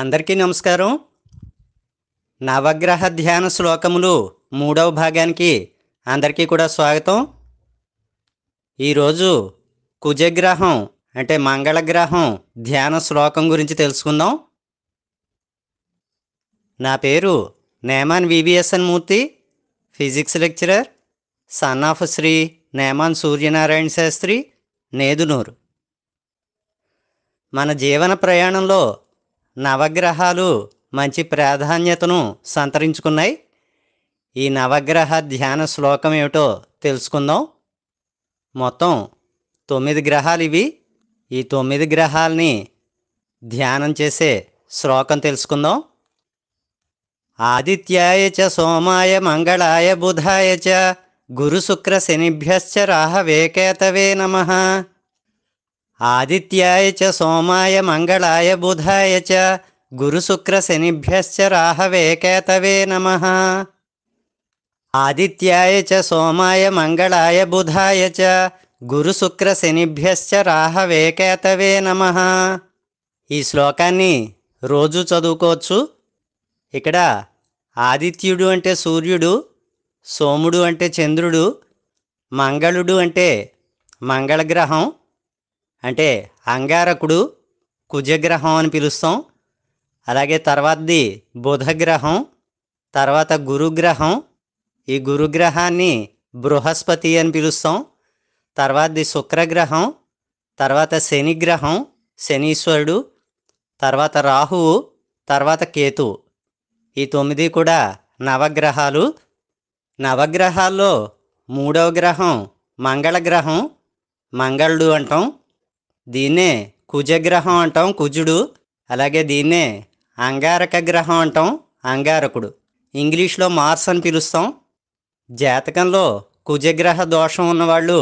అందరికీ నమస్కారం నవగ్రహ ధ్యాన శ్లోకములు మూడవ భాగానికి అందరికీ కూడా స్వాగతం ఈరోజు కుజగ్రహం అంటే మంగళగ్రహం ధ్యాన శ్లోకం గురించి తెలుసుకుందాం నా పేరు Neman VVSN Murthy physics lecturer son of Shri Neman Suryanarayana Sastry Nedunuru మన జీవన ప్రయాణంలో నవగ్రహాలు మంచి ప్రాధాన్యతను సంతరించుకున్నాయి ఈ నవగ్రహ ధ్యాన శ్లోకం ఏమిటో తెలుసుకుందాం మొత్తం తొమ్మిది గ్రహాలు ఇవి ఈ తొమ్మిది గ్రహాలని ధ్యానం చేసే శ్లోకం తెలుసుకుందాం ఆదిత్యాయ చ సోమాయ మంగళాయ బుధాయ చ గురుశుక్ర శనిభ్యశ్చ రాహవేకేతవే నమ ఆదిత్యాయ చ సోమాయ మంగళాయ బుధాయ చ శుక్ర రాహవే కేతవే నమ ఆదిత్యాయ చ సోమాయ మంగళాయ బుధాయ చ శుక్ర రాహవే కేతవే నమ ఈ శ్లోకాన్ని రోజు చదువుకోవచ్చు ఇక్కడ ఆదిత్యుడు అంటే సూర్యుడు సోముడు అంటే చంద్రుడు మంగళుడు అంటే మంగళగ్రహం అంటే అంగారకుడు కుజగ్రహం అని పిలుస్తాం అలాగే తర్వాతది బుధగ్రహం తర్వాత గురుగ్రహం ఈ గురుగ్రహాన్ని బృహస్పతి అని పిలుస్తాం తర్వాతది శుక్రగ్రహం తర్వాత శనిగ్రహం శనీశ్వరుడు తర్వాత రాహువు తర్వాత కేతు ఈ తొమ్మిది కూడా నవగ్రహాలు నవగ్రహాల్లో మూడవ గ్రహం మంగళగ్రహం మంగళుడు అంటాం దీన్నే కుజగ్రహం అంటాం కుజుడు అలాగే దీన్నే అంగారక గ్రహం అంటాం అంగారకుడు ఇంగ్లీష్లో మార్స్ అని పిలుస్తాం జాతకంలో కుజగ్రహ దోషం ఉన్నవాళ్ళు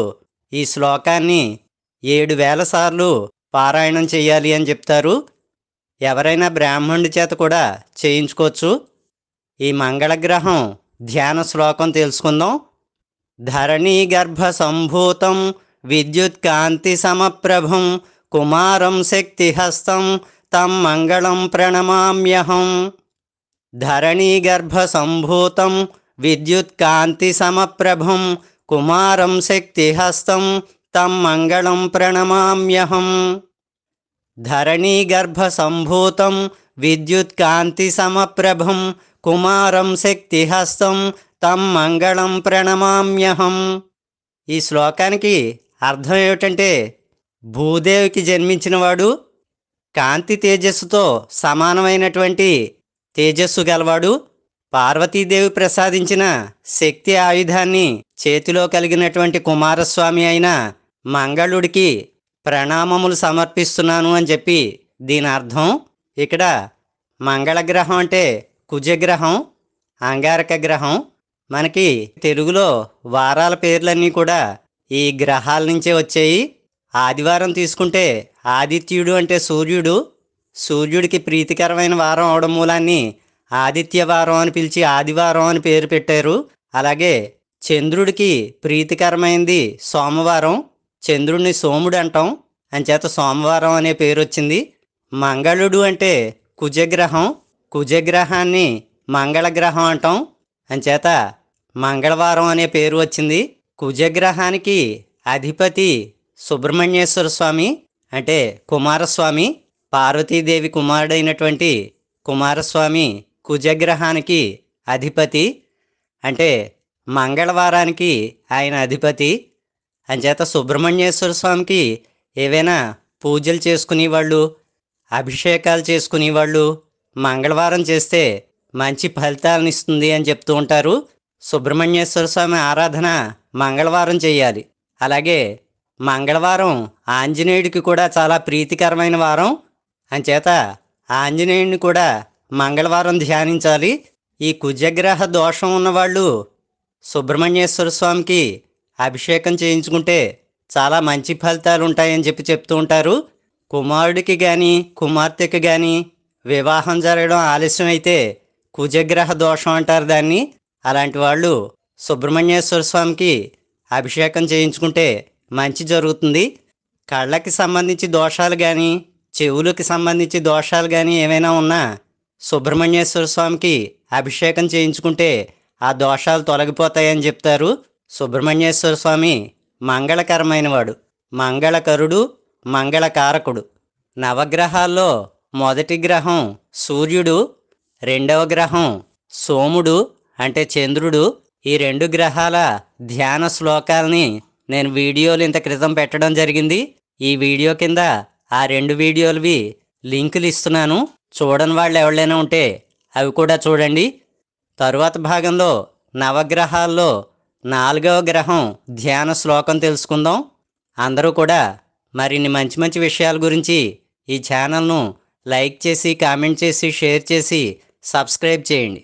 ఈ శ్లోకాన్ని ఏడు వేల సార్లు పారాయణం చేయాలి అని చెప్తారు ఎవరైనా బ్రాహ్మణుడి చేత కూడా చేయించుకోవచ్చు ఈ మంగళగ్రహం ధ్యాన శ్లోకం తెలుసుకుందాం ధరణీ గర్భ సంభూతం विद्युत्कान्तिसमप्रभुं कुमारं शक्तिहस्तं तं मङ्गलं प्रणमाम्यहं धरणीगर्भसम्भूतं विद्युत्कान्तिसमप्रभुं कुमारं शक्तिहस्तं तं मङ्गलं प्रणमाम्यहं धरणीगर्भसम्भूतं विद्युत्कान्तिसमप्रभुं कुमारं शक्तिहस्तं तं మంగళం ప్రణమామ్యహం ఈ శ్లోకానికి అర్థం ఏమిటంటే భూదేవికి జన్మించినవాడు కాంతి తేజస్సుతో సమానమైనటువంటి తేజస్సు గలవాడు పార్వతీదేవి ప్రసాదించిన శక్తి ఆయుధాన్ని చేతిలో కలిగినటువంటి కుమారస్వామి అయిన మంగళుడికి ప్రణామములు సమర్పిస్తున్నాను అని చెప్పి దీని అర్థం ఇక్కడ మంగళగ్రహం అంటే కుజగ్రహం అంగారక గ్రహం మనకి తెలుగులో వారాల పేర్లన్నీ కూడా ఈ గ్రహాల నుంచే వచ్చాయి ఆదివారం తీసుకుంటే ఆదిత్యుడు అంటే సూర్యుడు సూర్యుడికి ప్రీతికరమైన వారం అవడం మూలాన్ని ఆదిత్యవారం అని పిలిచి ఆదివారం అని పేరు పెట్టారు అలాగే చంద్రుడికి ప్రీతికరమైంది సోమవారం చంద్రుడిని సోముడు అంటాం అంచేత సోమవారం అనే పేరు వచ్చింది మంగళుడు అంటే కుజగ్రహం కుజగ్రహాన్ని మంగళగ్రహం అంటాం అంచేత మంగళవారం అనే పేరు వచ్చింది కుజగ్రహానికి అధిపతి సుబ్రహ్మణ్యేశ్వర స్వామి అంటే కుమారస్వామి పార్వతీదేవి కుమారుడైనటువంటి కుమారస్వామి కుజగ్రహానికి అధిపతి అంటే మంగళవారానికి ఆయన అధిపతి అంచేత సుబ్రహ్మణ్యేశ్వర స్వామికి ఏవైనా పూజలు చేసుకునేవాళ్ళు అభిషేకాలు చేసుకునేవాళ్ళు మంగళవారం చేస్తే మంచి ఫలితాలను ఇస్తుంది అని చెప్తూ ఉంటారు సుబ్రహ్మణ్యేశ్వర స్వామి ఆరాధన మంగళవారం చేయాలి అలాగే మంగళవారం ఆంజనేయుడికి కూడా చాలా ప్రీతికరమైన వారం అంచేత ఆంజనేయుడిని కూడా మంగళవారం ధ్యానించాలి ఈ కుజగ్రహ దోషం ఉన్నవాళ్ళు సుబ్రహ్మణ్యేశ్వర స్వామికి అభిషేకం చేయించుకుంటే చాలా మంచి ఫలితాలు ఉంటాయని చెప్పి చెప్తూ ఉంటారు కుమారుడికి కానీ కుమార్తెకి కానీ వివాహం జరగడం ఆలస్యం అయితే కుజగ్రహ దోషం అంటారు దాన్ని అలాంటి వాళ్ళు సుబ్రహ్మణ్యేశ్వర స్వామికి అభిషేకం చేయించుకుంటే మంచి జరుగుతుంది కళ్ళకి సంబంధించి దోషాలు కానీ చెవులకి సంబంధించి దోషాలు కానీ ఏమైనా ఉన్నా సుబ్రహ్మణ్యేశ్వర స్వామికి అభిషేకం చేయించుకుంటే ఆ దోషాలు తొలగిపోతాయని చెప్తారు సుబ్రహ్మణ్యేశ్వర స్వామి మంగళకరమైనవాడు మంగళకరుడు మంగళకారకుడు నవగ్రహాల్లో మొదటి గ్రహం సూర్యుడు రెండవ గ్రహం సోముడు అంటే చంద్రుడు ఈ రెండు గ్రహాల ధ్యాన శ్లోకాలని నేను వీడియోలు ఇంత క్రితం పెట్టడం జరిగింది ఈ వీడియో కింద ఆ రెండు వీడియోలవి లింకులు ఇస్తున్నాను చూడని వాళ్ళు ఎవరైనా ఉంటే అవి కూడా చూడండి తరువాత భాగంలో నవగ్రహాల్లో నాలుగవ గ్రహం ధ్యాన శ్లోకం తెలుసుకుందాం అందరూ కూడా మరిన్ని మంచి మంచి విషయాల గురించి ఈ ఛానల్ను లైక్ చేసి కామెంట్ చేసి షేర్ చేసి సబ్స్క్రైబ్ చేయండి